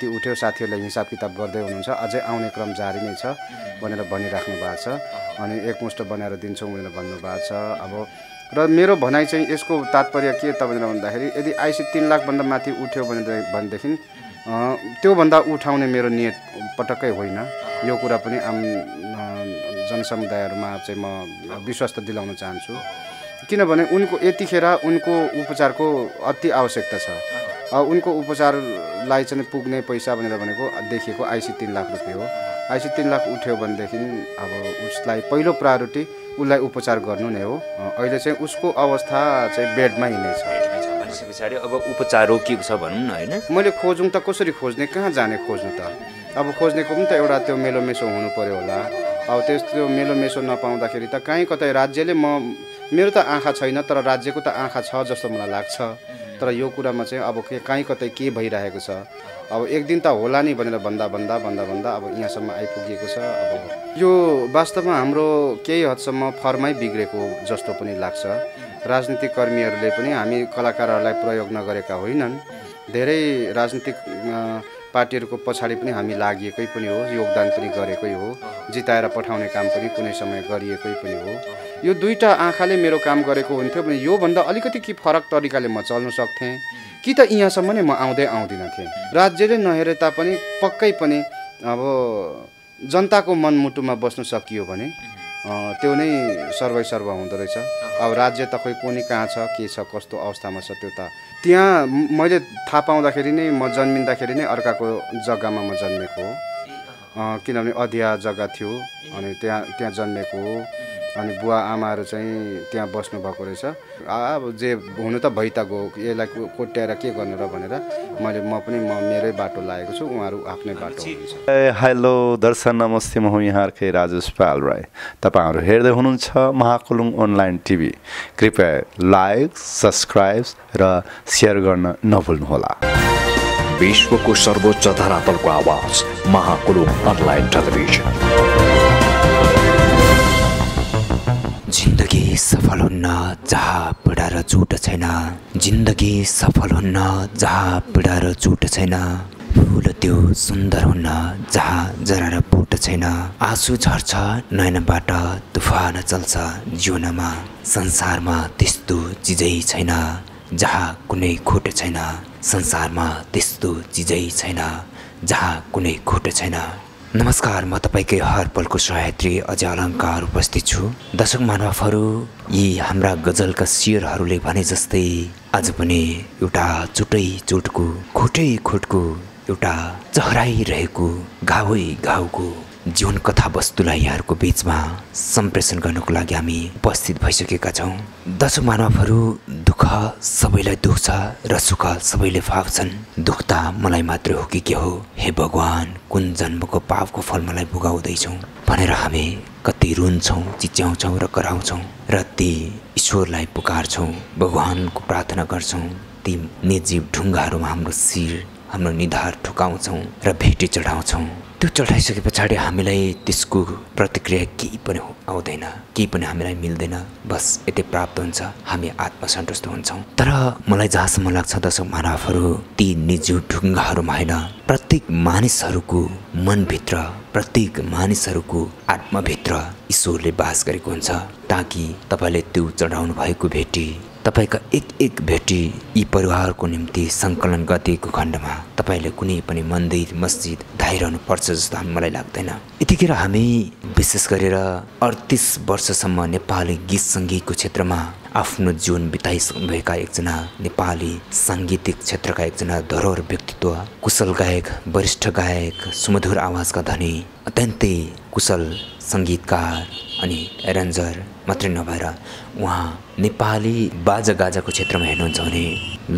त्यो उठ्यो साथीहरूलाई हिसाब किताब गर्दै हुनुहुन्छ अझै आउने क्रम जारी नै छ भनेर भनिराख्नु भएको छ अनि एकमुष्ट बनाएर दिन्छौँ भनेर भन्नुभएको छ अब र मेरो भनाइ चाहिँ यसको तात्पर्य के भनेर भन्दाखेरि यदि आइसी तिन लाखभन्दा माथि उठ्यो भने भनेदेखि त्योभन्दा उठाउने मेरो नियत पटक्कै होइन यो कुरा पनि आम जनसमुदायहरूमा चाहिँ म विश्वास त दिलाउन चाहन्छु किनभने उनको यतिखेर उनको उपचारको अति आवश्यकता छ उनको उपचारलाई चाहिँ पुग्ने पैसा भनेर भनेको देखिएको आइसी तिन लाख रुपियाँ हो आइसी तिन लाख उठ्यो भनेदेखि अब उसलाई पहिलो प्रायोरिटी उसलाई उपचार गर्नु नै हो अहिले चाहिँ उसको अवस्था चाहिँ बेडमा हिँड्ने छ पछाडि अब उपचार रोकिएको छ भनौँ न होइन मैले खोजौँ त कसरी खोज्ने कहाँ जाने खोज्नु त अब खोज्नेको पनि त एउटा त्यो मेलोमेसो हुनु पऱ्यो होला अब त्यस्तो मेलोमेसो नपाउँदाखेरि त काहीँ कतै राज्यले म मेरो त आँखा छैन तर राज्यको त आँखा छ जस्तो मलाई लाग्छ तर यो कुरामा चाहिँ अब के काहीँ कतै के भइरहेको छ अब एक दिन त होला नि भनेर भन्दा भन्दा भन्दा भन्दा अब यहाँसम्म आइपुगेको छ अब यो वास्तवमा हाम्रो केही हदसम्म फर्मै बिग्रेको जस्तो पनि लाग्छ राजनीतिक कर्मीहरूले पनि हामी कलाकारहरूलाई प्रयोग नगरेका होइनन् धेरै राजनीतिक पार्टीहरूको पछाडि पनि हामी लागेकै पनि हो योगदान पनि गरेकै हो जिताएर पठाउने काम पनि कुनै समय गरिएकै पनि हो यो दुईवटा आँखाले मेरो काम गरेको हुन्थ्यो भने योभन्दा अलिकति कि फरक तरिकाले म चल्न सक्थेँ कि त यहाँसम्म नै म आउँदै आउँदिन थिएँ राज्यले नहेरे तापनि पक्कै पनि अब जनताको मनमुटुमा बस्न सकियो भने त्यो नै सर्वै सर्व हुँदो रहेछ अब राज्य त खोइ कुनै कहाँ छ के छ कस्तो अवस्थामा छ त्यो त त्यहाँ मैले थाहा पाउँदाखेरि नै म जन्मिँदाखेरि नै अर्काको जग्गामा म जन्मेको हो किनभने अधिया जग्गा थियो अनि त्यहाँ त्यहाँ जन्मेको हो अनि बुवा आमाहरू चाहिँ त्यहाँ बस्नुभएको रहेछ अब जे हुनु त भइ त गयो यसलाई कोट्याएर के गर्नु र भनेर मैले म पनि म मेरै बाटो लागेको छु उहाँहरू आफ्नै बाटो हुनुहुन्छ हेलो दर्शन नमस्ते म हुँ यहाँकै राजेश पाल राई तपाईँहरू हेर्दै हुनुहुन्छ महाकुलुङ अनलाइन टिभी कृपया लाइक सब्सक्राइब र सेयर गर्न नभुल्नुहोला विश्वको सर्वोच्च धरातलको आवाज महाकुलुङ अनलाइन टेलिभिजन सफल हुन्न जहाँ पीडा र चोट छैन जिन्दगी सफल हुन्न जहाँ पीडा र चोट छैन फुल त्यो सुन्दर हुन्न जहाँ जरा र पोट छैन आँसु झर्छ नयनबाट तुफान चल्छ जीवनमा संसारमा त्यस्तो चिजै छैन जहाँ कुनै खोट छैन संसारमा त्यस्तो चिजै छैन जहाँ कुनै खोट छैन नमस्कार म तपाईँकै हरपलको सहायत्री अझ अलङ्कार उपस्थित छु दर्शक मानवहरू यी हाम्रा गजलका शिरहरूले भने जस्तै आज पनि एउटा चुटै चुटको खुटै खुटको एउटा चहराइरहेको घाउै घाउको जीवन कथा वस्तुलाई यहाँहरूको बिचमा सम्प्रेषण गर्नको लागि हामी उपस्थित भइसकेका छौँ दसौँ मानवहरू दुःख सबैलाई दुख्छ र सुख सबैले फाप्छन् दुःख त मलाई मात्रै हो कि के हो हे भगवान् कुन जन्मको पापको फल मलाई भुगाउँदैछौँ भनेर हामी कति रुन्छौँ चिच्याउँछौँ र कराउँछौँ र ती ईश्वरलाई पुकार्छौँ भगवान्को प्रार्थना गर्छौँ ती निर्जीव ढुङ्गाहरूमा हाम्रो शिर हाम्रो निधार ठुकाउँछौँ र भेटी चढाउँछौँ त्यो चढाइसके पछाडि हामीलाई त्यसको प्रतिक्रिया केही पनि आउँदैन केही पनि हामीलाई मिल्दैन बस यति प्राप्त हुन्छ हामी आत्मसन्तुष्ट हुन्छौँ तर मलाई जहाँसम्म लाग्छ दर्शक मानवहरू ती निजु ढुङ्गाहरूमा होइन प्रत्येक मानिसहरूको मनभित्र प्रत्येक मानिसहरूको आत्माभित्र ईश्वरले बास गरेको हुन्छ ताकि तपाईँले त्यो चढाउनु भएको भेटी तपाईँका एक एक भेटी यी परिवारको निम्ति सङ्कलन गरिदिएको खण्डमा तपाईँले कुनै पनि मन्दिर मस्जिद धाइरहनु पर्छ जस्तो हामी मलाई लाग्दैन यतिखेर हामी विशेष गरेर अडतिस वर्षसम्म नेपाली गीत सङ्गीतको क्षेत्रमा आफ्नो जीवन बिताइसक्नुभएका एकजना नेपाली साङ्गीतिक क्षेत्रका एकजना धरोहर व्यक्तित्व कुशल गायक वरिष्ठ गायक सुमधुर आवाजका धनी अत्यन्तै कुशल सङ्गीतकार अनि रन्जर मात्रै नभएर उहाँ नेपाली बाजा गाजाको क्षेत्रमा हेर्नुहुन्छ भने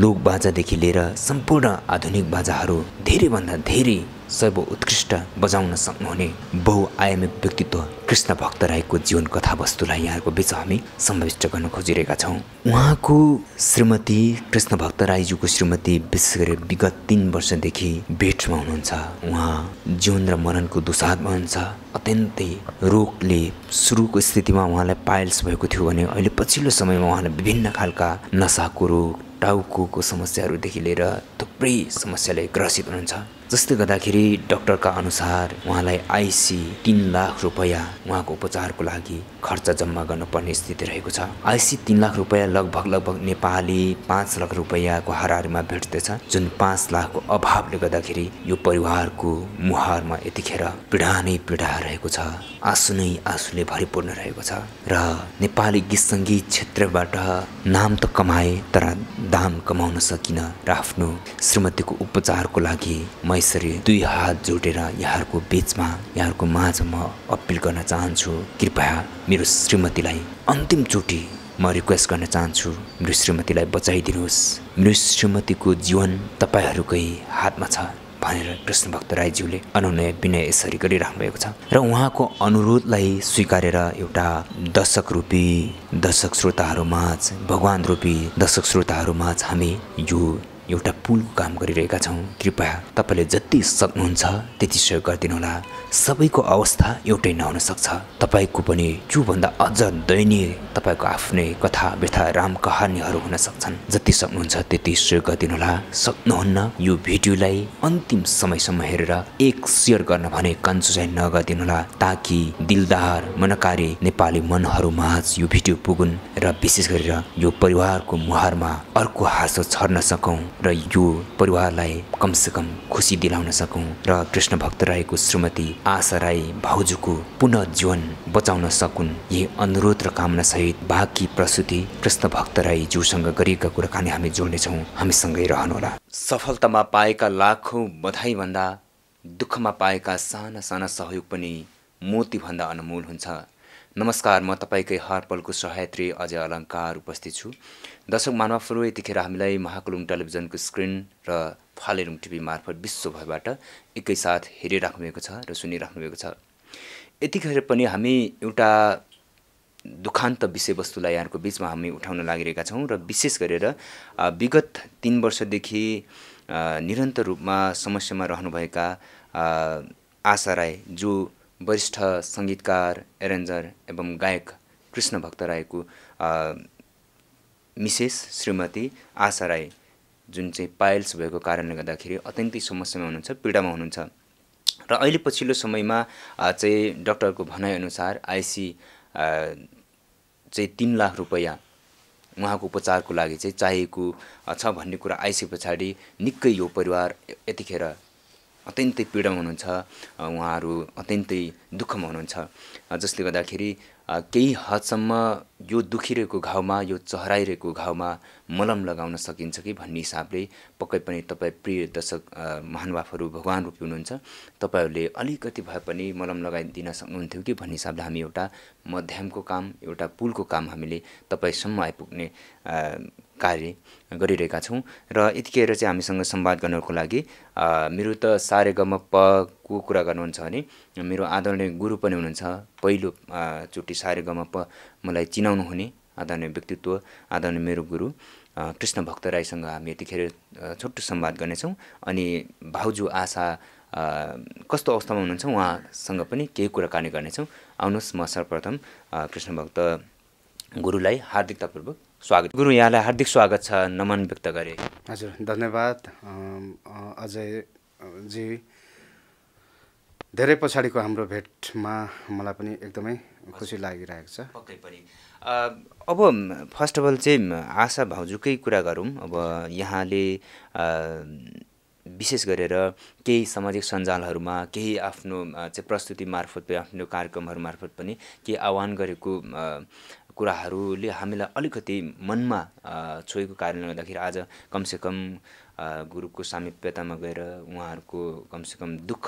लोक बाजादेखि लिएर सम्पूर्ण आधुनिक बाजाहरू धेरैभन्दा धेरै सर्व उत्कृष्ट बजाउन सक्नुहुने बहुआयामिक व्यक्तित्व कृष्ण भक्त राईको जीवन कथावस्तुलाई यहाँको बिच हामी समाविष्ट गर्न खोजिरहेका छौँ उहाँको श्रीमती कृष्ण भक्त राईज्यूको श्रीमती विशेष गरी विगत तिन वर्षदेखि भेटमा हुनुहुन्छ उहाँ जीवन र मरणको दुसाधमा हुन्छ अत्यन्तै रोगले सुरुको स्थितिमा उहाँलाई पाइल्स भएको थियो भने अहिले पछिल्लो समयमा उहाँलाई विभिन्न खालका नसाको रोग टाउको समस्याहरूदेखि लिएर थुप्रै समस्याले ग्रसित हुनुहुन्छ जसले गर्दाखेरि डाक्टरका अनुसार उहाँलाई आइसी तिन लाख रुपियाँ उहाँको उपचारको लागि खर्च जम्मा गर्नुपर्ने स्थिति रहेको छ आइसी तिन लाख रुपियाँ लगभग लगभग नेपाली पाँच लाख रुपियाँको हाराहारीमा भेट्दैछ जुन पाँच लाखको अभावले गर्दाखेरि यो परिवारको मुहारमा यतिखेर पीडा नै पीडा रहेको छ आँसु नै आँसुले भरिपूर्ण रहेको छ र नेपाली गीत सङ्गीत क्षेत्रबाट नाम त कमाए तर दाम कमाउन सकिन र आफ्नो श्रीमतीको उपचारको लागि मै यसरी दुई हात जोडेर यहाँहरूको बिचमा यहाँहरूको माझ म अपिल गर्न चाहन्छु कृपया मेरो श्रीमतीलाई अन्तिमचोटि म रिक्वेस्ट गर्न चाहन्छु मेरो श्रीमतीलाई बचाइदिनुहोस् मेरो श्रीमतीको जीवन तपाईँहरूकै हातमा छ भनेर कृष्णभक्त राईज्यूले अनुनय विनय यसरी गरिराख्नु भएको छ र उहाँको अनुरोधलाई स्वीकारेर एउटा दर्शक रूपी दर्शक श्रोताहरूमाझ भगवान रूपी दर्शक श्रोताहरूमाझ हामी यो एउटा पुलको काम गरिरहेका छौँ कृपया तपाईँले जति सक्नुहुन्छ त्यति सहयोग गरिदिनुहोला सबैको अवस्था एउटै नहुन सक्छ तपाईँको पनि त्योभन्दा अझ दयनीय तपाईँको आफ्नै कथा व्यथा राम कहानीहरू हुन सक्छन् जति सक्नुहुन्छ त्यति सेयर गरिदिनुहोला सक्नुहुन्न यो भिडियोलाई अन्तिम समयसम्म हेरेर एक सेयर गर्न भने कन्सुसाइ नगरिदिनुहोला ताकि दिलदार मनकारी नेपाली मनहरू माझ यो भिडियो पुगुन् र विशेष गरेर यो परिवारको मुहारमा अर्को हाँसो छर्न सकौँ र यो परिवारलाई कमसेकम खुसी दिलाउन सकौँ र कृष्ण भक्त राईको श्रीमती आशा राई भाउजूको पुनः जीवन बचाउन सकुन् यही अनुरोध र कामना सहित बाँकी प्रस्तुति कृष्ण भक्त राई ज्यूसँग गरिएका कुराकानी हामी जोड्नेछौँ हामीसँगै रहनुहोला सफलतामा पाएका लाखौँ बधाईभन्दा दुःखमा पाएका साना साना सहयोग पनि मोतीभन्दा अनमोल हुन्छ नमस्कार म तपाईँकै हरपलको सहायत्री अजय अलङ्कार उपस्थित छु दर्शक मानव यतिखेर हामीलाई महाकुलुङ टेलिभिजनको स्क्रिन र फालेरुङ टिभी मार्फत विश्वभरबाट एकैसाथ हेरिराख्नुभएको छ र भएको छ यतिखेर पनि हामी एउटा दुखान्त विषयवस्तुलाई यहाँको बिचमा हामी उठाउन लागिरहेका छौँ र विशेष गरेर विगत तिन वर्षदेखि निरन्तर रूपमा समस्यामा रहनुभएका आशा राई जो वरिष्ठ सङ्गीतकार एरेन्जर एवं गायक कृष्ण भक्त राईको मिसेस श्रीमती आशा राई जुन चाहिँ पाइल्स भएको कारणले गर्दाखेरि अत्यन्तै समस्यामा हुनुहुन्छ पीडामा हुनुहुन्छ र अहिले पछिल्लो समयमा चाहिँ डक्टरको भनाइअनुसार आइसी चाहिँ तिन लाख रुपियाँ उहाँको उपचारको लागि चाहिँ चाहिएको छ भन्ने कुरा आइसके पछाडि निकै यो परिवार यतिखेर अत्यन्तै पीडामा हुनुहुन्छ उहाँहरू अत्यन्तै दुःखमा हुनुहुन्छ जसले गर्दाखेरि केही हदसम्म यो दुखिरहेको घाउमा यो चहराइरहेको घाउमा मलम लगाउन सकिन्छ कि भन्ने हिसाबले पक्कै पनि तपाईँ प्रिय दर्शक महानुभावहरू भगवान् रूपी हुनुहुन्छ तपाईँहरूले अलिकति भए पनि मलम लगाइदिन सक्नुहुन्थ्यो कि भन्ने हिसाबले हामी एउटा मध्यमको काम एउटा पुलको काम हामीले तपाईँसम्म आइपुग्ने कार्य गरिरहेका छौँ र यतिखेर चाहिँ हामीसँग सम्वाद गर्नको लागि मेरो त सारेगम पको कुरा गर्नुहुन्छ भने मेरो आदरणीय गुरु पनि हुनुहुन्छ पहिलोचोटि सारेगम प मलाई चिनाउनु हुने आदरणीय व्यक्तित्व आदरणीय मेरो गुरु कृष्ण भक्त राईसँग हामी यतिखेर छोटो सम्वाद गर्नेछौँ अनि भाउजू आशा कस्तो अवस्थामा हुनुहुन्छ उहाँसँग पनि केही कुराकानी गर्नेछौँ आउनुहोस् म सर्वप्रथम कृष्ण भक्त गुरुलाई हार्दिकतापूर्वक स्वागत गुरु यहाँलाई हार्दिक स्वागत छ नमन व्यक्त गरे हजुर धन्यवाद अजय जी धेरै पछाडिको हाम्रो भेटमा मलाई पनि एकदमै खुसी लागिरहेको छ पक्कै पनि अब फर्स्ट अफ अल चाहिँ आशा भाउजूकै कुरा गरौँ अब यहाँले विशेष गरेर केही सामाजिक सञ्जालहरूमा केही आफ्नो चाहिँ प्रस्तुति मार्फत आफ्नो कार्यक्रमहरू मार्फत पनि केही आह्वान गरेको कुराहरूले हामीलाई अलिकति मनमा छोएको कारणले गर्दाखेरि आज कमसेकम गुरुको सामिप्यतामा गएर उहाँहरूको कमसेकम दुःख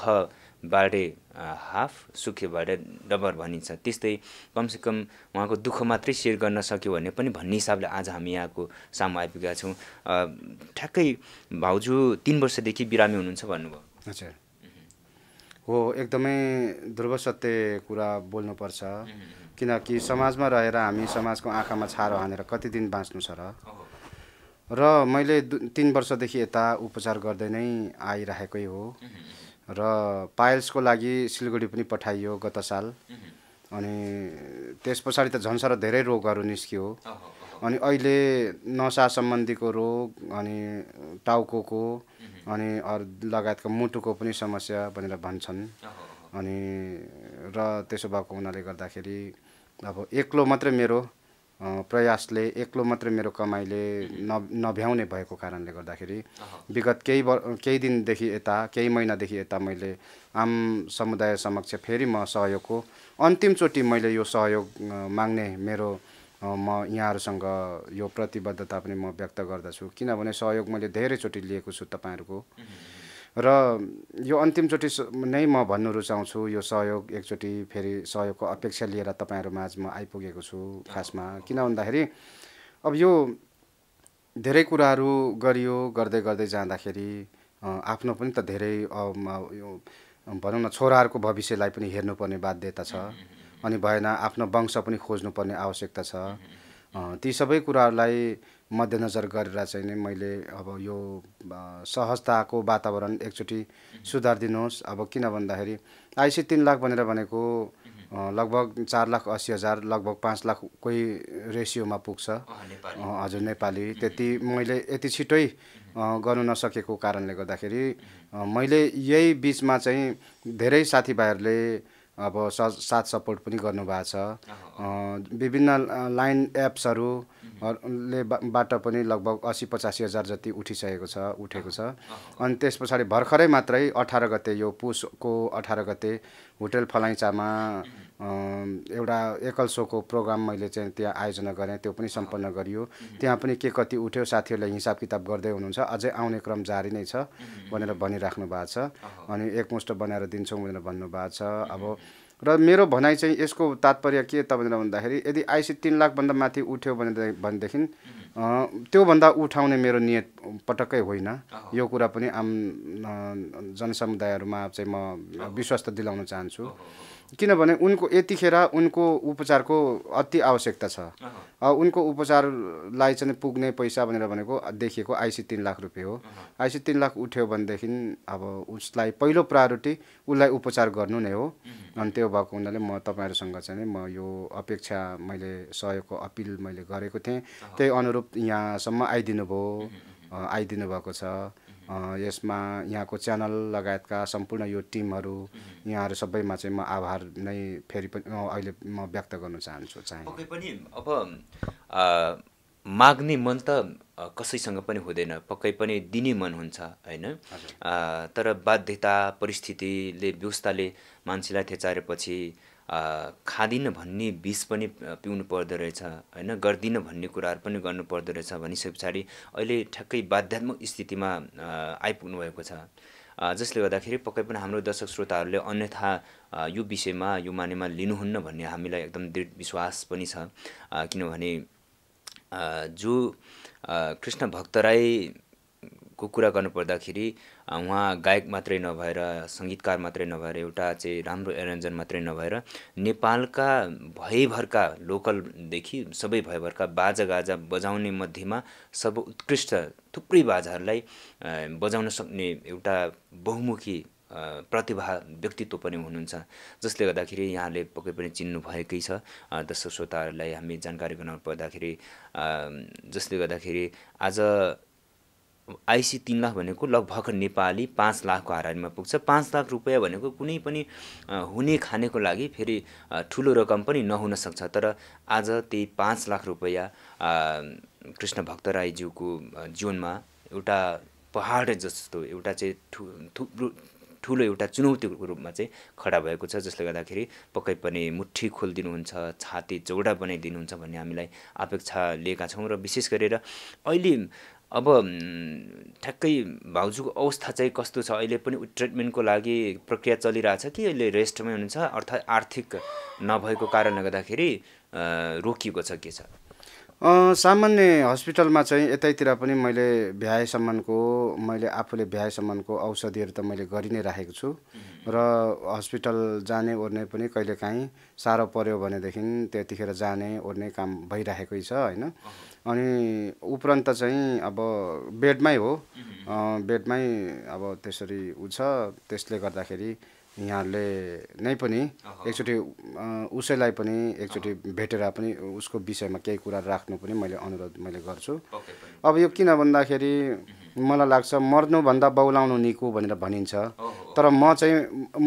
बाँडे हाफ सुखे बाँडे डबर भनिन्छ त्यस्तै कमसेकम उहाँको दुःख मात्रै सेयर गर्न सक्यो भने पनि भन्ने हिसाबले आज हामी यहाँको सामु आइपुगेका छौँ ठ्याक्कै भाउजू तिन वर्षदेखि बिरामी हुनुहुन्छ भन्नुभयो हजुर हो एकदमै ध्रुव सत्य कुरा बोल्नुपर्छ किनकि समाजमा रहेर हामी समाजको आँखामा छारो हानेर कति दिन बाँच्नु छ र र मैले तिन वर्षदेखि यता उपचार गर्दै नै आइरहेकै हो र पाइल्सको लागि सिलगढी पनि पठाइयो गत साल अनि त्यस पछाडि त झन् धेरै रोगहरू निस्कियो अनि अहिले नसा सम्बन्धीको रोग अनि टाउको अनि अरू लगायतको मुटुको पनि समस्या भनेर भन्छन् अनि र त्यसो भएको हुनाले गर्दाखेरि अब एक्लो मात्रै मेरो प्रयासले एक्लो मात्रै मेरो कमाइले न नभ्याउने भएको कारणले गर्दाखेरि विगत केही केही दिनदेखि यता केही महिनादेखि यता मैले आम समुदाय समक्ष फेरि म सहयोगको अन्तिमचोटि मैले यो सहयोग माग्ने मेरो म यहाँहरूसँग यो प्रतिबद्धता पनि म व्यक्त गर्दछु किनभने सहयोग मैले धेरैचोटि लिएको छु तपाईँहरूको र यो अन्तिमचोटि नै म भन्नु रुचाउँछु यो सहयोग एकचोटि फेरि सहयोगको अपेक्षा लिएर तपाईँहरू माझ म आइपुगेको छु खासमा किन भन्दाखेरि अब यो धेरै कुराहरू गरियो गर्दै गर्दै जाँदाखेरि आफ्नो पनि त धेरै भनौँ न छोराहरूको भविष्यलाई पनि हेर्नुपर्ने बाध्यता छ अनि भएन आफ्नो वंश पनि खोज्नुपर्ने आवश्यकता छ ती सबै कुराहरूलाई मध्यनजर गरेर चाहिँ नि मैले अब यो सहजताको वातावरण एकचोटि सुधार दिनुहोस् अब किन भन्दाखेरि आइसी तिन लाख भनेर भनेको लगभग चार लाख असी हजार लगभग पाँच लाख कोही रेसियोमा पुग्छ हजुर नेपाली त्यति मैले यति छिटै गर्नु नसकेको कारणले गर्दाखेरि मैले यही बिचमा चाहिँ धेरै साथीभाइहरूले अब साथ सपोर्ट पनि गर्नुभएको छ विभिन्न लाइन एप्सहरू ले बाट पनि लगभग असी पचासी हजार जति उठिसकेको छ उठेको छ अनि त्यस पछाडि भर्खरै मात्रै अठार गते यो पुसको अठार गते होटेल फलाइचामा एउटा एकल सोको प्रोग्राम मैले चाहिँ त्यहाँ आयोजना गरेँ त्यो पनि सम्पन्न गरियो त्यहाँ पनि के कति उठ्यो साथीहरूलाई हिसाब किताब गर्दै हुनुहुन्छ अझै आउने क्रम जारी नै छ भनेर भनिराख्नु भएको छ अनि एकमुष्ट बनाएर दिन्छौँ भनेर भन्नुभएको छ अब र मेरो भनाइ चाहिँ यसको तात्पर्य के त भनेर भन्दाखेरि यदि आइसी तिन लाखभन्दा माथि उठ्यो भने भनेदेखि त्योभन्दा उठाउने मेरो नियत पटक्कै होइन यो कुरा पनि आम जनसमुदायहरूमा चाहिँ म विश्वस्त दिलाउन चाहन्छु किनभने उनको यतिखेर उनको उपचारको अति आवश्यकता छ उनको उपचारलाई चाहिँ पुग्ने पैसा भनेर भनेको देखिएको आइसी तिन लाख रुपियाँ हो आइसी तिन लाख उठ्यो भनेदेखि अब उसलाई पहिलो प्रायोरिटी उसलाई उपचार गर्नु नै हो अनि त्यो भएको हुनाले म तपाईँहरूसँग चाहिँ म यो अपेक्षा मैले सहयोगको अपिल मैले गरेको थिएँ त्यही अनुरूप यहाँसम्म आइदिनु भयो आइदिनु भएको छ यसमा यहाँको च्यानल लगायतका सम्पूर्ण यो टिमहरू यहाँहरू सबैमा चाहिँ म आभार नै फेरि पनि अहिले म व्यक्त गर्न चाहन्छु चाहे पक्कै पनि अब माग्ने मन त कसैसँग पनि हुँदैन पक्कै पनि दिने मन हुन्छ होइन तर बाध्यता परिस्थितिले व्यवस्थाले मान्छेलाई थेचारेपछि खाँदिनँ भन्ने विष पनि पिउनु पर्दो रहेछ होइन गर्दिनँ भन्ने कुराहरू पनि गर्नु पर्दो रहेछ भनिसके पछाडि अहिले ठ्याक्कै बाध्यात्मक स्थितिमा आइपुग्नु भएको छ जसले गर्दाखेरि पक्कै पनि हाम्रो दर्शक श्रोताहरूले अन्यथा यो विषयमा यो मानेमा लिनुहुन्न भन्ने हामीलाई एकदम दृढ विश्वास पनि छ किनभने जो कृष्ण भक्तराईको कुरा गर्नुपर्दाखेरि उहाँ गायक मात्रै नभएर सङ्गीतकार मात्रै नभएर एउटा चाहिँ राम्रो एरेन्जर मात्रै नभएर नेपालका भयभरका लोकलदेखि सबै भयभरका बाजागाजा बजाउने मध्येमा सब उत्कृष्ट थुप्रै बाजाहरूलाई बजाउन सक्ने एउटा बहुमुखी प्रतिभा व्यक्तित्व पनि हुनुहुन्छ जसले गर्दाखेरि यहाँले पक्कै पनि चिन्नु चिन्नुभएकै छ दर्शक श्रोताहरूलाई हामी जानकारी गराउनु पर्दाखेरि जसले गर्दाखेरि आज आइसी तिन लाख भनेको लगभग नेपाली पाँच लाखको हारानीमा पुग्छ पाँच लाख रुपियाँ भनेको कुनै पनि हुने खानेको लागि फेरि ठुलो रकम पनि नहुन सक्छ तर आज त्यही पाँच लाख रुपियाँ कृष्ण भक्त राईज्यूको जीवनमा एउटा पहाड जस्तो एउटा चाहिँ ठु ठुलो एउटा चुनौतीको रूपमा चाहिँ खडा भएको छ जसले गर्दाखेरि पक्कै पनि मुठी खोलिदिनुहुन्छ छाती चौडा बनाइदिनुहुन्छ भन्ने हामीलाई अपेक्षा लिएका छौँ र विशेष गरेर अहिले अब ठ्याक्कै भाउजूको अवस्था चाहिँ कस्तो छ अहिले पनि ट्रिटमेन्टको लागि प्रक्रिया छ कि अहिले रेस्टमै हुनुहुन्छ अर्थात् आर्थिक नभएको कारणले गर्दाखेरि रोकिएको छ के छ सामान्य हस्पिटलमा चाहिँ यतैतिर पनि मैले भ्याएसम्मको मैले आफूले भ्याएसम्मको औषधिहरू त मैले गरि नै राखेको छु र हस्पिटल जाने ओर्ने पनि कहिलेकाहीँ साह्रो पऱ्यो भनेदेखि त्यतिखेर जाने ओर्ने काम भइराखेकै छ होइन अनि उपरान्त चाहिँ अब बेडमै हो बेडमै अब त्यसरी उ छ त्यसले गर्दाखेरि यहाँहरूले नै पनि एकचोटि उसैलाई पनि एकचोटि भेटेर पनि उसको विषयमा केही कुरा राख्नु पनि मैले अनुरोध मैले गर्छु अब यो किन भन्दाखेरि मलाई लाग्छ मर्नुभन्दा बौलाउनु निको भनेर भनिन्छ तर म चाहिँ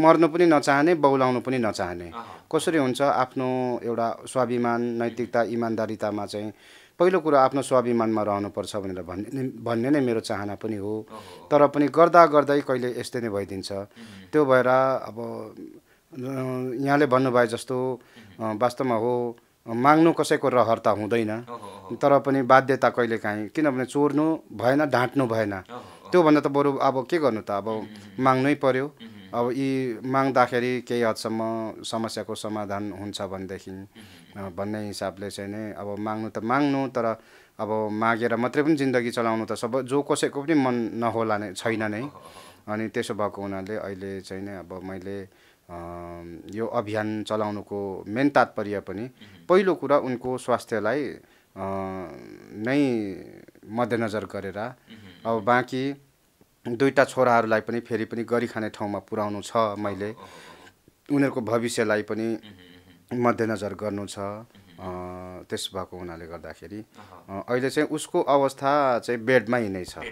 मर्नु पनि नचाहने बौलाउनु पनि नचाहने कसरी हुन्छ आफ्नो एउटा स्वाभिमान नैतिकता इमान्दारितामा चाहिँ पहिलो कुरो आफ्नो स्वाभिमानमा रहनुपर्छ भनेर भन्ने भन्ने नै मेरो चाहना पनि हो तर पनि गर्दा गर्दै कहिले यस्तै नै भइदिन्छ त्यो भएर अब यहाँले भन्नुभयो जस्तो वास्तवमा हो माग्नु कसैको रहर त हुँदैन तर पनि बाध्यता कहिले काहीँ किनभने चोर्नु भएन ढाँट्नु भएन त्योभन्दा त बरु अब के गर्नु त अब माग्नै पर्यो अब यी माग्दाखेरि केही हदसम्म समस्याको समाधान हुन्छ भनेदेखि भन्ने हिसाबले चाहिँ नै अब माग्नु त माग्नु तर अब मागेर मात्रै पनि जिन्दगी चलाउनु त सब जो कसैको पनि मन नहोला नै छैन नै अनि त्यसो भएको हुनाले अहिले चाहिँ नै अब मैले यो अभियान चलाउनुको मेन तात्पर्य पनि पहिलो कुरा उनको स्वास्थ्यलाई नै मध्यनजर गरेर अब बाँकी दुईवटा छोराहरूलाई पनि फेरि पनि गरिखाने ठाउँमा पुर्याउनु छ मैले उनीहरूको भविष्यलाई पनि मध्यनजर गर्नु छ त्यस भएको हुनाले गर्दाखेरि अहिले चाहिँ उसको अवस्था चाहिँ बेडमै नै छ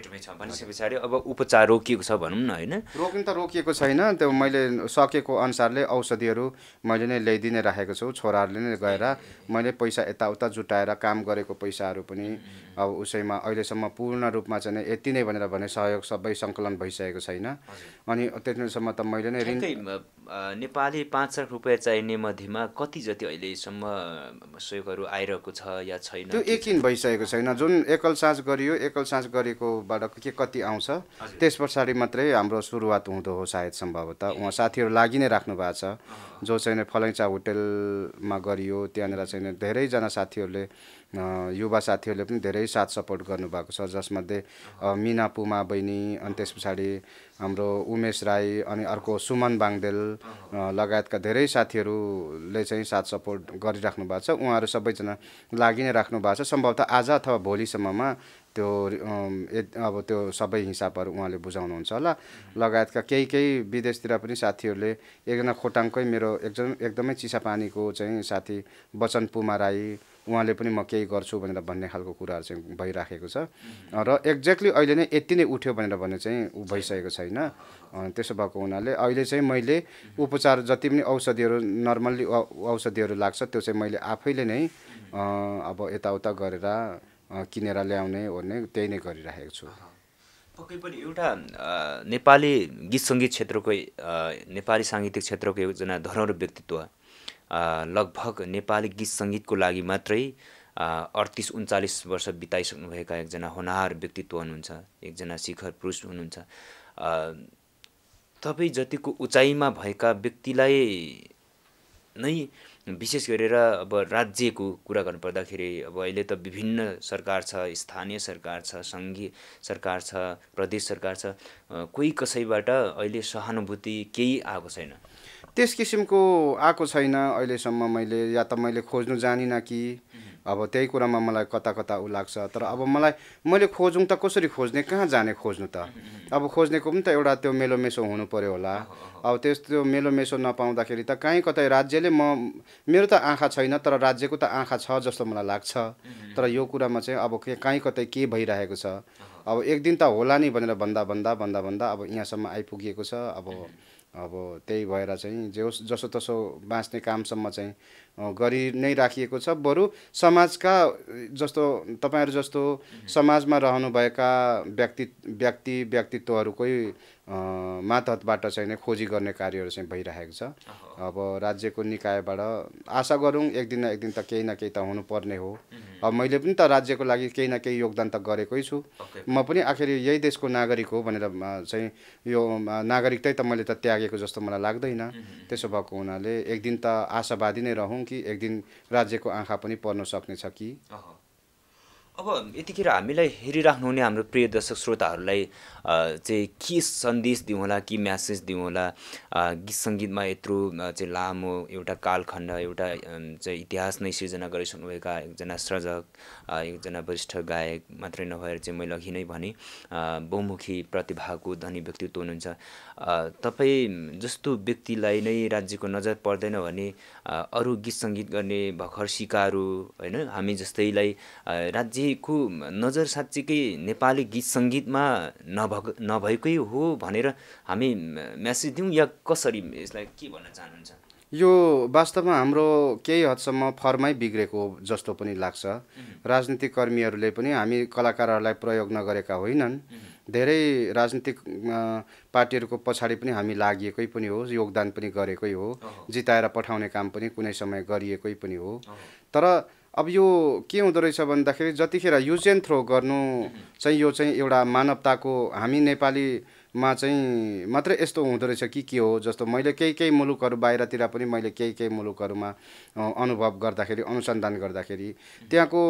पछाडि अब उपचार रोकिएको छ भनौँ न होइन रोकिन त रोकिएको छैन त्यो मैले सकेको अनुसारले औषधिहरू मैले नै ल्याइदिने राखेको छु छोराहरूले नै गएर मैले पैसा यताउता जुटाएर काम गरेको पैसाहरू पनि अब उसैमा अहिलेसम्म पूर्ण रूपमा चाहिँ यति नै भनेर भने सहयोग सबै सङ्कलन भइसकेको छैन अनि त्यतिसम्म त मैले नै नेपाली पाँच लाख रुपियाँ चाहिने मध्येमा कति जति अहिलेसम्म सहयोगहरू आइरहेको छ या छैन त्यो यकिन भइसकेको छैन जुन एकल साँझ गरियो एकल साँझ गरेकोबाट के कति आउँछ त्यस पछाडि मात्रै हाम्रो सुरुवात हुँदो हो सायद सम्भवतः उहाँ साथीहरू लागि नै राख्नु भएको छ जो चाहिँ फलैचा होटेलमा गरियो त्यहाँनिर चाहिँ धेरैजना साथीहरूले युवा साथीहरूले पनि धेरै साथ सपोर्ट गर्नुभएको छ जसमध्ये मिना पुमा बहिनी अनि त्यस पछाडि हाम्रो उमेश राई अनि अर्को सुमन बाङदेल लगायतका धेरै साथीहरूले चाहिँ साथ सपोर्ट गरिराख्नु भएको छ उहाँहरू सबैजना लागि नै राख्नु भएको छ सम्भवतः आज अथवा भोलिसम्ममा त्यो अब त्यो सबै हिसाबहरू उहाँले बुझाउनुहुन्छ होला लगायतका केही केही विदेशतिर पनि साथीहरूले एकजना खोटाङकै मेरो एकदम एकदमै चिसापानीको चाहिँ साथी बचन पुमा राई उहाँले पनि म केही गर्छु भनेर भन्ने खालको कुराहरू चाहिँ भइराखेको छ र एक्ज्याक्टली अहिले नै यति नै उठ्यो भनेर भन्ने चाहिँ ऊ भइसकेको छैन त्यसो भएको हुनाले अहिले चाहिँ मैले उपचार जति पनि औषधिहरू नर्मल्ली औषधिहरू लाग्छ त्यो चाहिँ मैले आफैले नै अब यताउता गरेर किनेर ल्याउने ओर्ने त्यही नै गरिराखेको छु पक्कै पनि एउटा नेपाली गीत सङ्गीत क्षेत्रको नेपाली साङ्गीतिक क्षेत्रको एकजना धरोहर व्यक्तित्व लगभग नेपाली गीत सङ्गीतको लागि मात्रै अडतिस उन्चालिस वर्ष बिताइसक्नुभएका एकजना होनहार व्यक्तित्व हुनुहुन्छ एकजना शिखर पुरुष हुनुहुन्छ तपाईँ जतिको उचाइमा भएका व्यक्तिलाई नै विशेष गरेर अब राज्यको कुरा गर्नुपर्दाखेरि अब अहिले त विभिन्न सरकार छ स्थानीय सरकार छ सङ्घीय सरकार छ प्रदेश सरकार छ कोही कसैबाट अहिले सहानुभूति केही आएको छैन त्यस किसिमको आएको छैन अहिलेसम्म मैले या त मैले खोज्नु जानिनँ कि अब त्यही कुरामा मलाई कता कता ऊ लाग्छ तर अब मलाई मैले खोजौँ त कसरी खोज्ने कहाँ जाने खोज्नु त अब खोज्नेको पनि त एउटा त्यो मेलोमेसो हुनु पऱ्यो होला अब त्यस्तो मेलोमेसो नपाउँदाखेरि त काहीँ कतै राज्यले म मेरो त आँखा छैन तर राज्यको त आँखा छ जस्तो मलाई लाग्छ तर यो कुरामा चाहिँ अब के काहीँ कतै के भइरहेको छ अब एक दिन त होला नि भनेर भन्दा भन्दा भन्दा भन्दा अब यहाँसम्म आइपुगेको छ अब अब त्यही भएर चाहिँ जे होस् जसोतसो बाँच्ने कामसम्म चाहिँ गरि नै राखिएको छ बरु समाजका जस्तो तपाईँहरू जस्तो समाजमा रहनुभएका व्यक्ति व्यक्ति व्यक्तित्वहरूकै मातहतबाट चाहिँ नै खोजी गर्ने कार्यहरू चाहिँ भइरहेको छ अब राज्यको निकायबाट आशा गरौँ एक दिन न एक दिन त केही न केही त हुनुपर्ने हो अब मैले पनि त राज्यको लागि केही न केही योगदान त गरेकै छु म पनि आखिर यही देशको नागरिक हो भनेर चाहिँ यो नागरिकतै त मैले त त्यागेको जस्तो मलाई लाग्दैन त्यसो भएको हुनाले एक दिन त आशावादी नै रहँ कि एक दिन राज्यको आँखा पनि पर्न सक्नेछ कि अब यतिखेर हामीलाई हेरिराख्नुहुने हाम्रो प्रिय दर्शक श्रोताहरूलाई चाहिँ के सन्देश दिउँ होला के म्यासेज दिउँ होला गीत सङ्गीतमा यत्रो चाहिँ लामो एउटा कालखण्ड एउटा चाहिँ इतिहास नै सिर्जना गरिसक्नुभएका एकजना सृजक एकजना वरिष्ठ गायक मात्रै नभएर चाहिँ मैले अघि नै भने बहुमुखी प्रतिभाको धनी व्यक्तित्व हुनुहुन्छ तपाईँ जस्तो व्यक्तिलाई नै राज्यको नजर पर्दैन भने अरू गीत सङ्गीत गर्ने भर्खर सिकारु होइन हामी जस्तैलाई राज्यको नजर साँच्चीकै नेपाली गीत सङ्गीतमा नभएको नभएकै हो भनेर हामी म्यासेज दिउँ या कसरी यसलाई के भन्न चाहनुहुन्छ यो वास्तवमा हाम्रो केही हदसम्म फर्मै बिग्रेको जस्तो पनि लाग्छ राजनीतिक कर्मीहरूले पनि हामी कलाकारहरूलाई प्रयोग नगरेका होइनन् धेरै राजनीतिक पार्टीहरूको पछाडि पनि हामी लागिएकै पनि हो योगदान पनि गरेकै हो जिताएर पठाउने काम पनि कुनै समय गरिएकै पनि हो तर अब यो के हुँदो रहेछ भन्दाखेरि जतिखेर युज एन्ड थ्रो गर्नु चाहिँ यो चाहिँ एउटा मानवताको हामी नेपाली मा चाहिँ मात्रै यस्तो हुँदो रहेछ कि के हो जस्तो मैले केही केही मुलुकहरू बाहिरतिर पनि मैले केही केही मुलुकहरूमा अनुभव गर्दाखेरि अनुसन्धान गर्दाखेरि त्यहाँको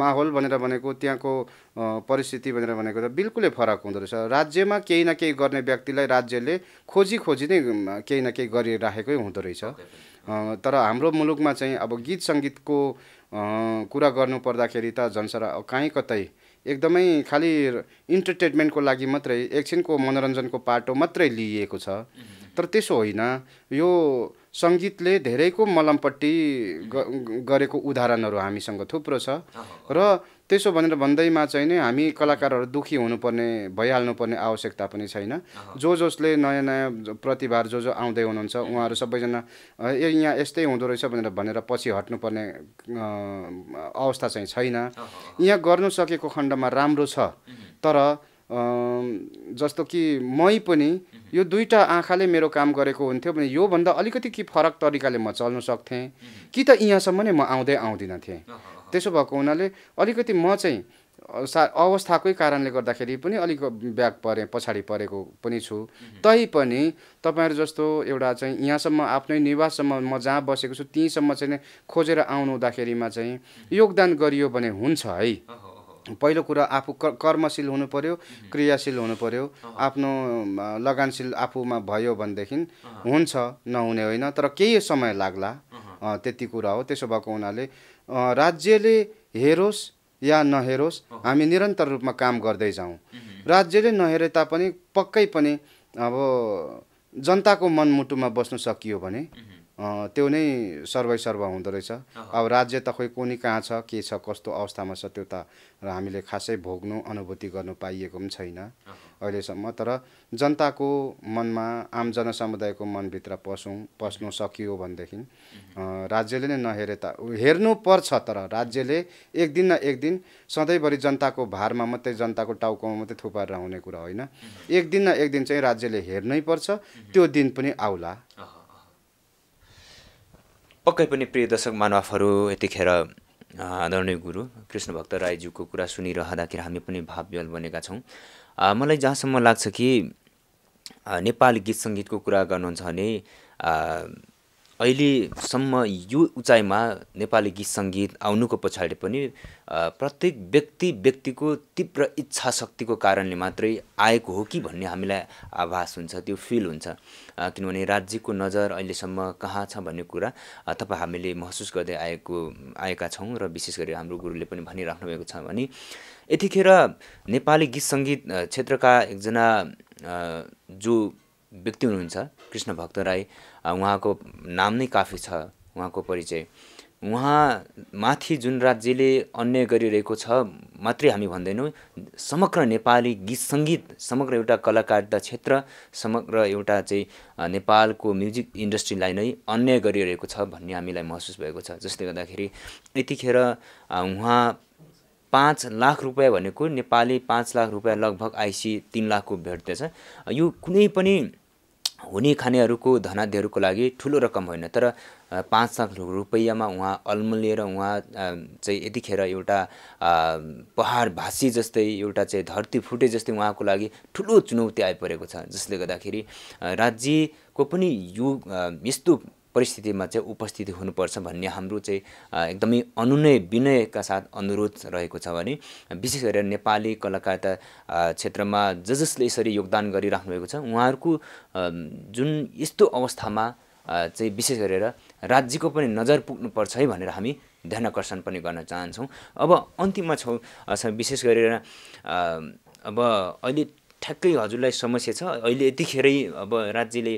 माहौल भनेर भनेको त्यहाँको परिस्थिति भनेर भनेको त बिल्कुलै फरक हुँदो रहेछ राज्यमा केही न केही गर्ने व्यक्तिलाई राज्यले खोजी खोजी नै केही न केही गरिराखेकै हुँदो रहेछ तर हाम्रो मुलुकमा चाहिँ अब गीत सङ्गीतको कुरा गर्नु पर्दाखेरि त झन्सरा कहीँ कतै एकदमै खालि इन्टरटेनमेन्टको लागि मात्रै एकछिनको मनोरञ्जनको पाटो मात्रै लिइएको छ तर त्यसो होइन यो सङ्गीतले धेरैको मलमपट्टि गरेको उदाहरणहरू हामीसँग थुप्रो छ र त्यसो भनेर भन्दैमा चाहिँ नै हामी कलाकारहरू दुःखी हुनुपर्ने भइहाल्नुपर्ने आवश्यकता पनि छैन जो जसले नयाँ नयाँ प्रतिभा जो जो आउँदै हुनुहुन्छ उहाँहरू सबैजना ए यहाँ यस्तै हुँदो रहेछ भनेर भनेर पछि हट्नुपर्ने अवस्था चाहिँ छैन यहाँ गर्नु सकेको खण्डमा राम्रो छ तर जस्तो कि मै पनि यो दुईवटा आँखाले मेरो काम गरेको हुन्थ्यो भने योभन्दा अलिकति कि फरक तरिकाले म चल्न सक्थेँ कि त यहाँसम्म नै म आउँदै आउँदिनँ थिएँ त्यसो भएको हुनाले अलिकति म चाहिँ सा अवस्थाकै कारणले गर्दाखेरि पनि अलिक ब्याक परे पछाडि परेको पनि छु तैपनि तपाईँहरू जस्तो एउटा चाहिँ यहाँसम्म आफ्नै निवाससम्म म जहाँ बसेको छु त्यहीँसम्म चाहिँ खोजेर आउनु हुँदाखेरिमा चाहिँ योगदान गरियो भने हुन्छ है पहिलो कुरा आफू कर्मशील हुनु पर्यो क्रियाशील हुनु पर्यो आफ्नो लगानशील आफूमा भयो भनेदेखि हुन्छ नहुने होइन तर केही समय लाग्ला त्यति कुरा हो त्यसो भएको हुनाले राज्यले हेरोस् या नहेरोस् हामी निरन्तर रूपमा काम गर्दै जाउँ राज्यले नहेरे तापनि पक्कै पनि अब जनताको मनमुटुमा बस्नु सकियो भने त्यो नै सर्वैसर्व हुँदो रहेछ अब राज्य त खोइ कुनै कहाँ छ के छ कस्तो अवस्थामा छ त्यो त हामीले खासै भोग्नु अनुभूति गर्नु पाइएको पनि छैन अहिलेसम्म तर जनताको मनमा आम जनसमुदायको मनभित्र पसौँ पस्नु सकियो भनेदेखि राज्यले नै नहेरे त हेर्नु पर्छ तर राज्यले एक दिन न एक दिन सधैँभरि जनताको भारमा मात्रै जनताको टाउकोमा मात्रै थुपारेर हुने कुरा होइन एक दिन न एक दिन चाहिँ राज्यले हेर्नै पर्छ त्यो दिन पनि आउला पक्कै पनि प्रिय दर्शक मानवहरू यतिखेर आदरणीय गुरु कृष्णभक्त राईज्यूको कुरा सुनिरहँदाखेरि हामी पनि भावविल बनेका छौँ मलाई जहाँसम्म लाग्छ कि नेपाली गीत सङ्गीतको कुरा गर्नुहुन्छ भने अहिलेसम्म यो उचाइमा नेपाली गीत सङ्गीत आउनुको पछाडि पनि प्रत्येक व्यक्ति व्यक्तिको तीव्र इच्छा शक्तिको कारणले मात्रै आएको हो कि भन्ने हामीलाई आभास हुन्छ त्यो फिल हुन्छ किनभने राज्यको नजर अहिलेसम्म कहाँ छ भन्ने कुरा तपाईँ हामीले महसुस गर्दै आएको आएका छौँ र विशेष गरी हाम्रो गुरुले पनि भनिराख्नु भएको छ भने यतिखेर नेपाली गीत सङ्गीत क्षेत्रका एकजना जो व्यक्ति हुनुहुन्छ कृष्ण भक्त राई उहाँको नाम नै काफी छ उहाँको परिचय उहाँ माथि जुन राज्यले अन्याय गरिरहेको छ मात्रै हामी भन्दैनौँ समग्र नेपाली गीत सङ्गीत समग्र एउटा कलाकारिता क्षेत्र समग्र एउटा चाहिँ नेपालको म्युजिक इन्डस्ट्रीलाई नै अन्याय गरिरहेको छ भन्ने हामीलाई महसुस भएको छ जसले गर्दाखेरि यतिखेर उहाँ पाँच लाख रुपियाँ भनेको नेपाली पाँच लाख रुपियाँ लगभग आइसी तिन लाखको भेट्दैछ यो कुनै पनि हुने खानेहरूको धनाध्यहरूको लागि ठुलो रकम होइन तर पाँच लाख रुपैयाँमा उहाँ अल्मलिएर उहाँ चाहिँ यतिखेर एउटा पहाड भाषी जस्तै एउटा चाहिँ धरती फुटे जस्तै उहाँको लागि ठुलो चुनौती आइपरेको छ जसले गर्दाखेरि राज्यको पनि यो यस्तो परिस्थितिमा चाहिँ उपस्थिति हुनुपर्छ भन्ने हाम्रो चाहिँ एकदमै अनुनय विनयका साथ अनुरोध रहेको छ भने विशेष गरेर नेपाली कलाकारिता क्षेत्रमा ज जसले यसरी योगदान भएको छ उहाँहरूको जुन यस्तो अवस्थामा चाहिँ विशेष गरेर राज्यको पनि नजर पुग्नुपर्छ है भनेर हामी ध्यान आकर्षण पनि गर्न चाहन्छौँ अब अन्तिममा छौँ विशेष गरेर अब अहिले ठ्याक्कै हजुरलाई समस्या छ अहिले यतिखेरै अब राज्यले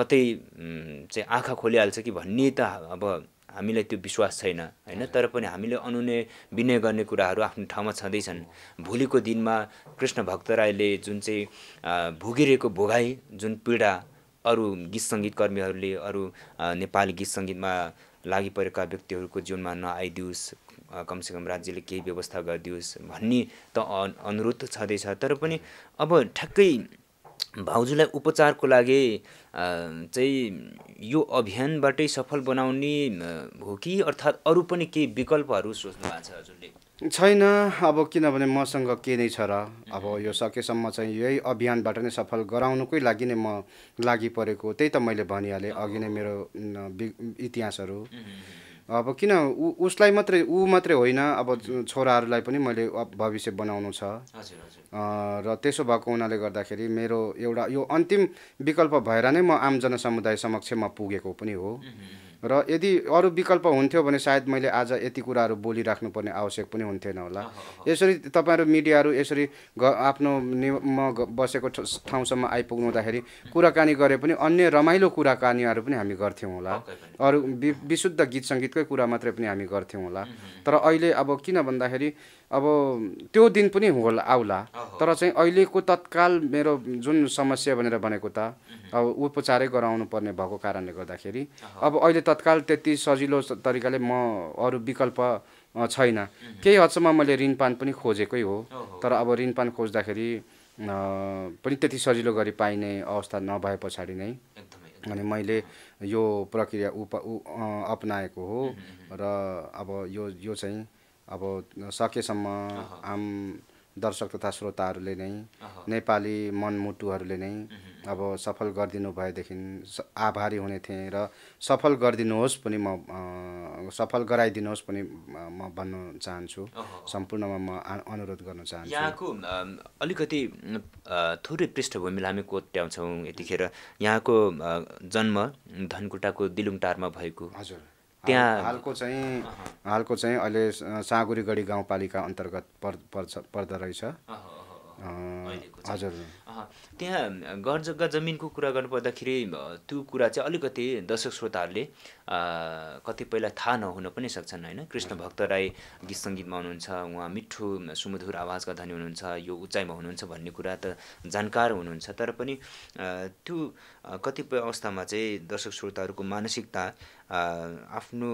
कतै चाहिँ आँखा खोलिहाल्छ कि भन्ने त अब हामीलाई त्यो विश्वास छैन होइन तर पनि हामीले अनुनय विनय गर्ने कुराहरू आफ्नो ठाउँमा छँदैछन् भोलिको दिनमा कृष्ण भक्त राईले जुन चाहिँ भोगिरहेको भोगाई जुन पीडा अरू गीत सङ्गीतकर्मीहरूले अरू नेपाली गीत सङ्गीतमा लागि परेका व्यक्तिहरूको जीवनमा नआइदियोस् कमसेकम राज्यले केही व्यवस्था गरिदियोस् भन्ने त अनुरोध त छँदैछ तर पनि अब ठ्याक्कै भाउजूलाई उपचारको लागि चाहिँ यो अभियानबाटै सफल बनाउने हो कि अर्थात् अरू पनि केही विकल्पहरू सोच्नु भएको छ हजुरले छैन अब किनभने मसँग के नै छ र अब यो सकेसम्म चाहिँ यही अभियानबाट नै सफल गराउनुकै लागि नै म लागि परेको त्यही त मैले भनिहालेँ अघि नै मेरो इतिहासहरू अब किन ऊ उसलाई मात्रै ऊ मात्रै होइन अब छोराहरूलाई पनि मैले भविष्य बनाउनु छ र त्यसो भएको हुनाले गर्दाखेरि मेरो एउटा यो अन्तिम विकल्प भएर नै म आम जनसमुदाय समक्ष म पुगेको पनि हो र यदि अरू विकल्प हुन्थ्यो भने सायद मैले आज यति कुराहरू बोलिराख्नुपर्ने आवश्यक पनि हुन्थेन होला यसरी तपाईँहरू मिडियाहरू यसरी घ आफ्नो म बसेको ठाउँसम्म आइपुग्नु हुँदाखेरि कुराकानी गरे पनि अन्य रमाइलो कुराकानीहरू पनि हामी गर्थ्यौँ होला अरू विशुद्ध गीत सङ्गीतकै कुरा मात्रै पनि हामी गर्थ्यौँ होला तर अहिले अब किन भन्दाखेरि अब त्यो दिन पनि होला आउला तर चाहिँ अहिलेको तत्काल मेरो जुन समस्या भनेर भनेको त अब उपचारै गराउनु पर्ने भएको कारणले गर्दाखेरि अब अहिले तत्काल त्यति सजिलो तरिकाले म अरू विकल्प छैन केही हदसम्म मैले ऋणपान पनि खोजेकै हो तर अब ऋणपान खोज्दाखेरि पनि त्यति सजिलो गरी पाइने अवस्था नभए पछाडि नै अनि मैले यो प्रक्रिया उप अप्नाएको हो र अब यो यो चाहिँ अब सकेसम्म आम दर्शक तथा श्रोताहरूले नै नेपाली मनमुटुहरूले नै अब सफल गरिदिनु भएदेखि आभारी हुने थिएँ र सफल गरिदिनुहोस् पनि म सफल गराइदिनुहोस् पनि म भन्न चाहन्छु सम्पूर्णमा म अनुरोध गर्न चाहन्छु यहाँको अलिकति थोरै पृष्ठभूमिलाई हामी कोट्याउँछौँ यतिखेर यहाँको जन्म धनकुटाको दिलुङटारमा भएको हजुर त्यहाँ हालको चाहिँ हालको चाहिँ अहिले साँगुरीगढी गाउँपालिका अन्तर्गत पर् पर्छ पर्दो रहेछ हजुर त्यहाँ घर जग्गा जमिनको कुरा गर्नुपर्दाखेरि त्यो कुरा चाहिँ अलिकति दर्शक श्रोताहरूले कतिपयलाई थाहा नहुन पनि सक्छन् होइन कृष्ण भक्त राई गीत सङ्गीतमा हुनुहुन्छ उहाँ मिठो सुमधुर आवाजका धनी हुनुहुन्छ यो उचाइमा हुनुहुन्छ भन्ने कुरा त जानकार हुनुहुन्छ तर पनि त्यो कतिपय अवस्थामा चाहिँ दर्शक श्रोताहरूको मानसिकता आफ्नो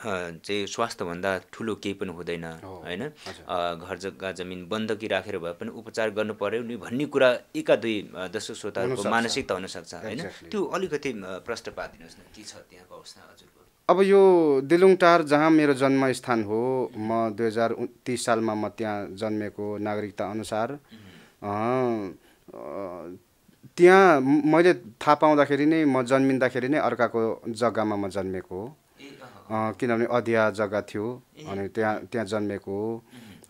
चाहिँ स्वास्थ्यभन्दा ठुलो केही पनि हुँदैन होइन घर जग्गा जमिन बन्दकी राखेर भए पनि उपचार गर्नु पऱ्यो नि भन्ने कुरा एका दुई दर्शक श्रोताहरूको मानसिकता हुनसक्छ होइन त्यो अलिकति प्रश्न पारिदिनुहोस् न के छ त्यहाँको अवस्था हजुरको अब यो दिलुङटार जहाँ मेरो जन्मस्थान हो म दुई हजार तिस सालमा म त्यहाँ जन्मेको नागरिकता अनुसार त्यहाँ मैले थाहा पाउँदाखेरि नै म जन्मिँदाखेरि नै अर्काको जग्गामा म जन्मेको हो किनभने अधिया जग्गा थियो अनि त्यहाँ त्यहाँ जन्मेको हो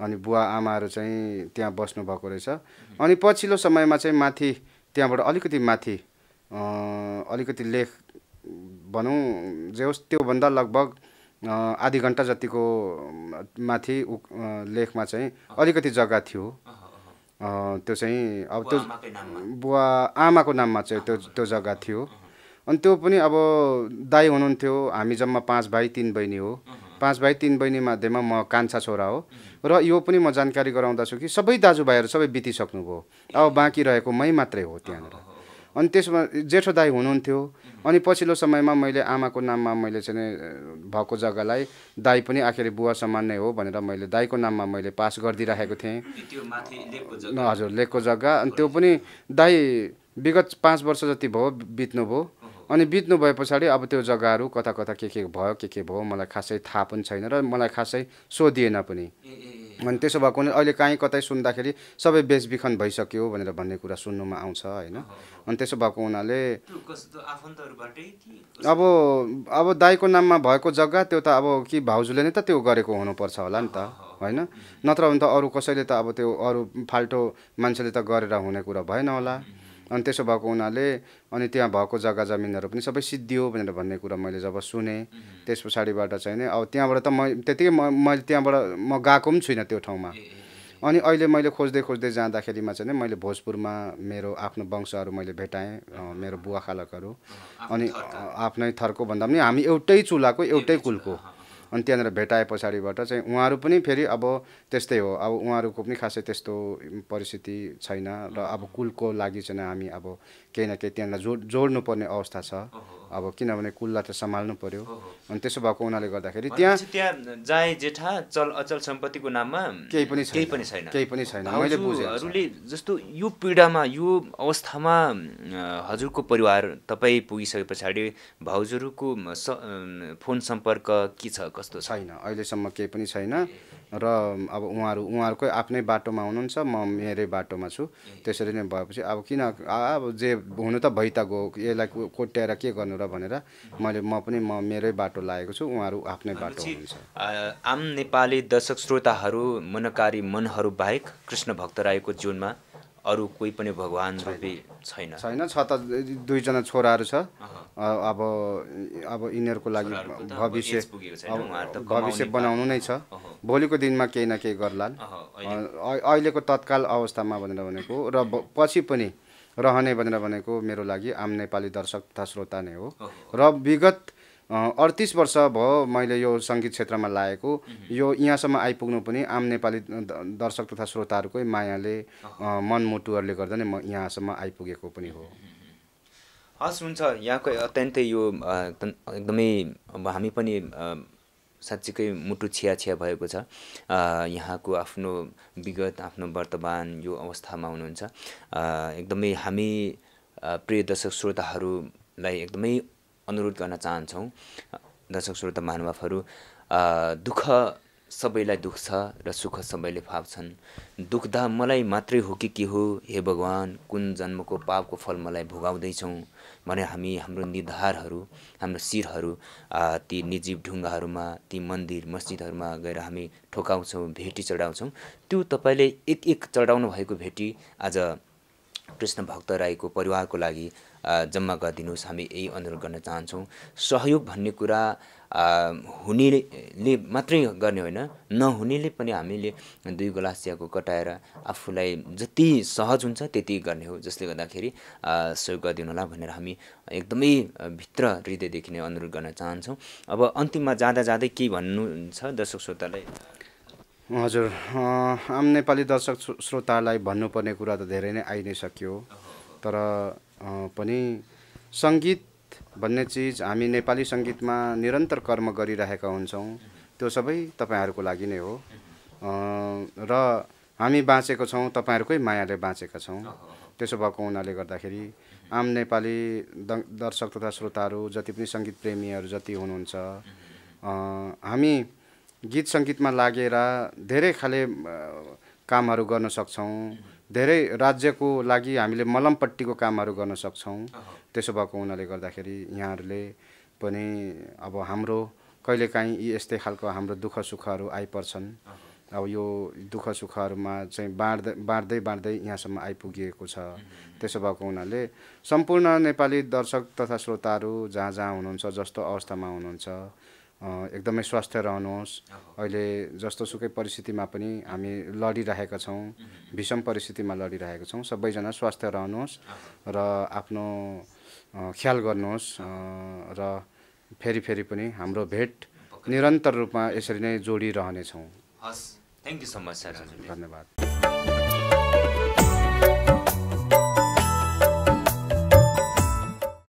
अनि बुवा आमाहरू चाहिँ त्यहाँ बस्नुभएको रहेछ अनि पछिल्लो समयमा चाहिँ माथि त्यहाँबाट अलिकति माथि अलिकति लेख भनौँ जे होस् त्योभन्दा लगभग आधी घन्टा जतिको माथि उ लेखमा चाहिँ अलिकति जग्गा थियो त्यो चाहिँ अब त्यो बुवा आमाको नाममा चाहिँ त्यो त्यो जग्गा थियो अनि त्यो पनि अब दाई हुनुहुन्थ्यो हामी जम्मा पाँच भाइ तिन बहिनी हो पाँच भाइ तिन बहिनी मध्येमा म कान्छा छोरा हो र यो पनि म जानकारी गराउँदछु कि सबै दाजुभाइहरू सबै बितिसक्नुभयो अब बाँकी रहेको मै मात्रै हो त्यहाँनिर अनि त्यसमा जेठो दाई हुनुहुन्थ्यो अनि पछिल्लो समयमा मैले आमाको नाममा मैले चाहिँ भएको जग्गालाई दाई पनि आखिर बुवा समान नै हो भनेर मैले दाईको नाममा मैले पास गरिदिइराखेको थिएँ हजुर लेखको जग्गा अनि त्यो पनि दाई विगत पाँच वर्ष जति भयो बित्नुभयो अनि बित्नु भए पछाडि अब त्यो जग्गाहरू कता कता के के भयो के के भयो मलाई खासै थाहा पनि छैन र मलाई खासै सोधिएन पनि अनि त्यसो भएको अहिले काहीँ कतै सुन्दाखेरि सबै बेचबिखन भइसक्यो भनेर भन्ने कुरा सुन्नुमा आउँछ होइन अनि त्यसो भएको हुनाले अब अब दाईको नाममा भएको जग्गा त्यो त अब कि भाउजूले नै त त्यो गरेको हुनुपर्छ होला नि त होइन नत्र भने त अरू कसैले त अब त्यो अरू फाल्टो मान्छेले त गरेर हुने कुरा भएन होला अनि त्यसो भएको हुनाले अनि त्यहाँ भएको जग्गा जमिनहरू पनि सबै सिद्धियो भनेर भन्ने कुरा मैले जब सुनेँ त्यस पछाडिबाट चाहिँ नै अब त्यहाँबाट त म त्यतिकै म मैले त्यहाँबाट म गएको पनि छुइनँ त्यो ठाउँमा अनि अहिले मैले खोज्दै खोज्दै जाँदाखेरिमा चाहिँ मैले भोजपुरमा मेरो आफ्नो वंशहरू मैले भेटाएँ मेरो बुवा खालकहरू अनि आफ्नै थरको भन्दा पनि हामी एउटै चुलाको एउटै कुलको अनि त्यहाँनिर भेटाए पछाडिबाट चाहिँ उहाँहरू पनि फेरि अब त्यस्तै हो अब उहाँहरूको पनि खासै त्यस्तो परिस्थिति छैन र अब कुलको लागि चाहिँ हामी अब केही न केही त्यहाँनिर जोड जोड्नुपर्ने अवस्था छ अब किनभने कुल्ला त सम्हाल्नु पर्यो अनि त्यसो भएको हुनाले गर्दाखेरि त्यहाँ त्यहाँ जाय जेठा चल अचल सम्पत्तिको नाममा केही पनि केही पनि छैन केही पनि छैन मैले हजुरले जस्तो यो पीडामा यो अवस्थामा हजुरको परिवार तपाईँ पुगिसके पछाडि भाउजूहरूको फोन सम्पर्क के छ कस्तो छैन अहिलेसम्म केही पनि छैन र अब उहाँहरू उहाँहरूकै आफ्नै बाटोमा हुनुहुन्छ म मेरै बाटोमा छु त्यसरी नै भएपछि अब किन अब जे हुनु त भइ त गयो यसलाई कोट्याएर के गर्नु र भनेर मैले म पनि म मेरै बाटो लागेको छु उहाँहरू आफ्नै बाटो हुनुहुन्छ आम नेपाली दर्शक श्रोताहरू मनकारी मनहरू बाहेक कृष्ण भक्त राईको जीवनमा अरू कोही पनि भगवान् रूपी छैन छैन छ त दुईजना छोराहरू छ अब अब यिनीहरूको लागि भविष्य भविष्य बनाउनु नै छ भोलिको दिनमा केही न केही गर्ला अहिलेको तत्काल अवस्थामा भनेर भनेको र पछि पनि रहने भनेर भनेको मेरो लागि आम नेपाली दर्शक तथा श्रोता नै हो र विगत अडतिस वर्ष भयो मैले यो सङ्गीत क्षेत्रमा लागेको यो यहाँसम्म आइपुग्नु पनि आम नेपाली दर्शक तथा श्रोताहरूकै मायाले मनमुटुहरूले गर्दा नै म यहाँसम्म आइपुगेको पनि हो हस् हुन्छ यहाँको अत्यन्तै यो एकदमै अब हामी पनि साँच्चीकै मुटु छिया छिया भएको छ यहाँको आफ्नो विगत आफ्नो वर्तमान यो अवस्थामा हुनुहुन्छ एकदमै हामी प्रिय दर्शक श्रोताहरूलाई एकदमै अनुरोध गर्न चाहन्छौँ दर्शक श्रोत महानुभावहरू दुःख सबैलाई दुख्छ र सुख सबैले फाप्छन् दुख्दा मलाई मात्रै हो कि के हो हे भगवान् कुन जन्मको पापको फल मलाई भोगाउँदैछौँ भने हामी हाम्रो निधारहरू हाम्रो शिरहरू ती निजीव ढुङ्गाहरूमा ती मन्दिर मस्जिदहरूमा गएर हामी ठोकाउँछौँ भेटी चढाउँछौँ त्यो तपाईँले एक एक चढाउनु भएको भेटी आज कृष्ण भक्त राईको परिवारको लागि जम्मा गरिदिनुहोस् हामी यही अनुरोध गर्न चाहन्छौँ सहयोग भन्ने कुरा हुनेले मात्रै गर्ने होइन नहुनेले पनि हामीले दुई गोलास चियाको कटाएर आफूलाई जति सहज हुन्छ त्यति गर्ने हो जसले गर्दाखेरि सहयोग गरिदिनु होला भनेर हामी एकदमै भित्र हृदयदेखि नै अनुरोध गर्न चाहन्छौँ अब अन्तिममा जाँदा जाँदै के भन्नुहुन्छ दर्शक श्रोतालाई हजुर आम नेपाली दर्शक श्रोतालाई भन्नुपर्ने कुरा त धेरै नै आइ नै सक्यो तर पनि सङ्गीत भन्ने चिज हामी नेपाली सङ्गीतमा निरन्तर कर्म गरिरहेका हुन्छौँ त्यो सबै तपाईँहरूको लागि नै हो र हामी बाँचेको छौँ तपाईँहरूकै मायाले बाँचेका छौँ त्यसो भएको हुनाले गर्दाखेरि आम नेपाली द दर्शक तथा श्रोताहरू जति पनि सङ्गीत प्रेमीहरू जति हुनुहुन्छ हामी गीत सङ्गीतमा लागेर धेरै खाले कामहरू गर्न सक्छौँ धेरै राज्यको लागि हामीले मलमपट्टिको कामहरू गर्न सक्छौँ त्यसो भएको हुनाले गर्दाखेरि यहाँहरूले पनि अब हाम्रो कहिलेकाहीँ यी यस्तै खालको हाम्रो दुःख सुखहरू आइपर्छन् अब यो दुःख सुखहरूमा चाहिँ बाँड्दै बाँड्दै बाँड्दै यहाँसम्म आइपुगिएको छ त्यसो भएको हुनाले सम्पूर्ण नेपाली दर्शक तथा श्रोताहरू जहाँ जहाँ हुनुहुन्छ जस्तो अवस्थामा हुनुहुन्छ एकदमै स्वास्थ्य रहनुहोस् अहिले जस्तो सुकै परिस्थितिमा पनि हामी लडिरहेका छौँ विषम परिस्थितिमा लडिरहेका छौँ सबैजना स्वास्थ्य रहनुहोस् र आफ्नो ख्याल गर्नुहोस् र फेरि फेरि पनि हाम्रो भेट निरन्तर रूपमा यसरी नै जोडिरहनेछौँ हस् thank you so much sir धन्यवाद